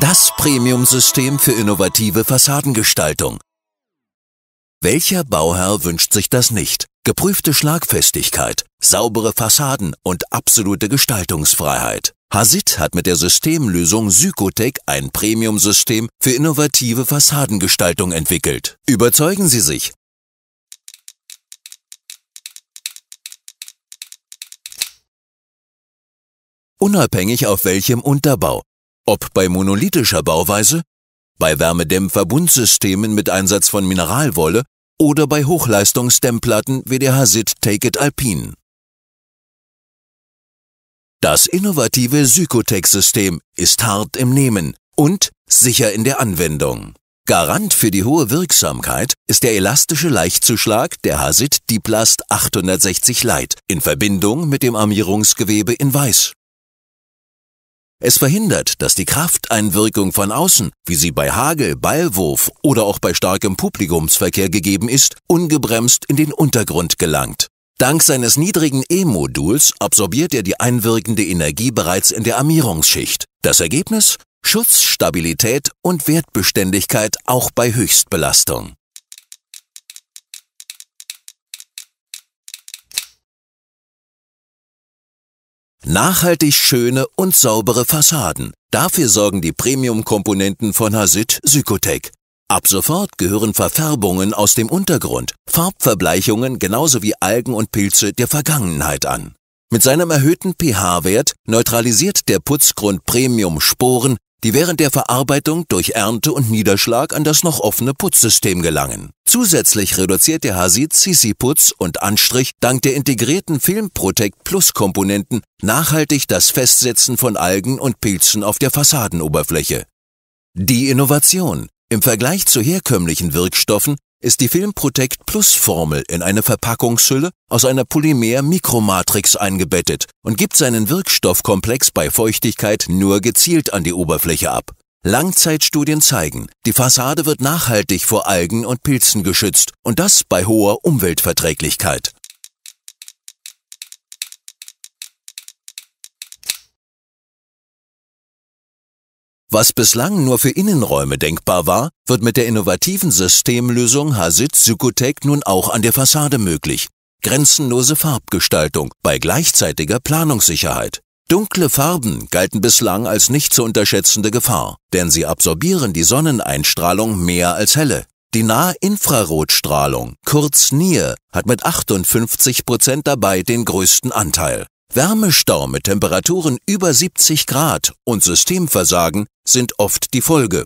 Das Premium-System für innovative Fassadengestaltung. Welcher Bauherr wünscht sich das nicht? Geprüfte Schlagfestigkeit, saubere Fassaden und absolute Gestaltungsfreiheit. Hasid hat mit der Systemlösung Sykotec ein Premium-System für innovative Fassadengestaltung entwickelt. Überzeugen Sie sich, unabhängig auf welchem Unterbau. Ob bei monolithischer Bauweise, bei Wärmedämmverbundsystemen mit Einsatz von Mineralwolle oder bei Hochleistungsdämmplatten wie der Hasid Take It Alpine. Das innovative Sycotec-System ist hart im Nehmen und sicher in der Anwendung. Garant für die hohe Wirksamkeit ist der elastische Leichtzuschlag der Hasid Diplast 860 Light in Verbindung mit dem Armierungsgewebe in Weiß. Es verhindert, dass die Krafteinwirkung von außen, wie sie bei Hagel, Ballwurf oder auch bei starkem Publikumsverkehr gegeben ist, ungebremst in den Untergrund gelangt. Dank seines niedrigen E-Moduls absorbiert er die einwirkende Energie bereits in der Armierungsschicht. Das Ergebnis? Schutz, Stabilität und Wertbeständigkeit auch bei Höchstbelastung. Nachhaltig schöne und saubere Fassaden. Dafür sorgen die Premium-Komponenten von Hasit Sycotec. Ab sofort gehören Verfärbungen aus dem Untergrund, Farbverbleichungen genauso wie Algen und Pilze der Vergangenheit an. Mit seinem erhöhten pH-Wert neutralisiert der Putzgrund Premium Sporen, die während der Verarbeitung durch Ernte und Niederschlag an das noch offene Putzsystem gelangen. Zusätzlich reduziert der Hasid CC-Putz und Anstrich dank der integrierten Filmprotect Plus Komponenten nachhaltig das Festsetzen von Algen und Pilzen auf der Fassadenoberfläche. Die Innovation. Im Vergleich zu herkömmlichen Wirkstoffen ist die Filmprotect Plus Formel in eine Verpackungshülle aus einer Polymer-Mikromatrix eingebettet und gibt seinen Wirkstoffkomplex bei Feuchtigkeit nur gezielt an die Oberfläche ab. Langzeitstudien zeigen, die Fassade wird nachhaltig vor Algen und Pilzen geschützt und das bei hoher Umweltverträglichkeit. Was bislang nur für Innenräume denkbar war, wird mit der innovativen Systemlösung Hasid Sykotec nun auch an der Fassade möglich. Grenzenlose Farbgestaltung bei gleichzeitiger Planungssicherheit. Dunkle Farben galten bislang als nicht zu unterschätzende Gefahr, denn sie absorbieren die Sonneneinstrahlung mehr als helle. Die Nahinfrarotstrahlung, kurz NIR, hat mit 58 Prozent dabei den größten Anteil. Wärmestau mit Temperaturen über 70 Grad und Systemversagen sind oft die Folge.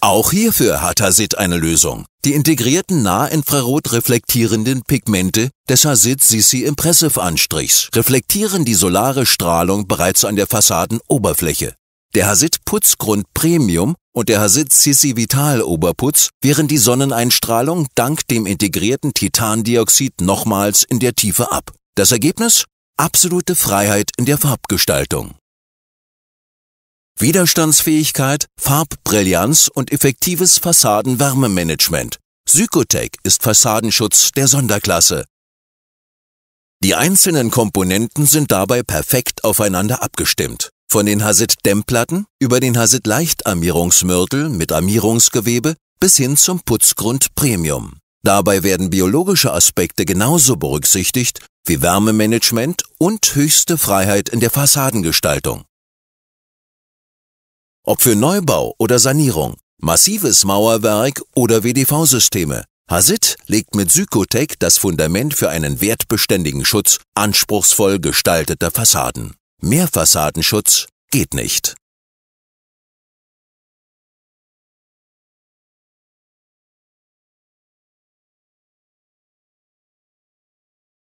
Auch hierfür hat Hasid eine Lösung. Die integrierten nahinfrarot reflektierenden Pigmente des Hasid Sisi Impressive Anstrichs reflektieren die solare Strahlung bereits an der Fassadenoberfläche. Der Hasid Putzgrund Premium und der Hasid Sisi Vital Oberputz wehren die Sonneneinstrahlung dank dem integrierten Titandioxid nochmals in der Tiefe ab. Das Ergebnis? Absolute Freiheit in der Farbgestaltung. Widerstandsfähigkeit, Farbbrillanz und effektives Fassadenwärmemanagement. Sycotec ist Fassadenschutz der Sonderklasse. Die einzelnen Komponenten sind dabei perfekt aufeinander abgestimmt. Von den Hasid-Dämmplatten über den Hasid-Leichtarmierungsmörtel mit Armierungsgewebe bis hin zum Putzgrund Premium. Dabei werden biologische Aspekte genauso berücksichtigt wie Wärmemanagement und höchste Freiheit in der Fassadengestaltung. Ob für Neubau oder Sanierung, massives Mauerwerk oder WDV-Systeme, Hasit legt mit Sykotec das Fundament für einen wertbeständigen Schutz anspruchsvoll gestalteter Fassaden. Mehr Fassadenschutz geht nicht.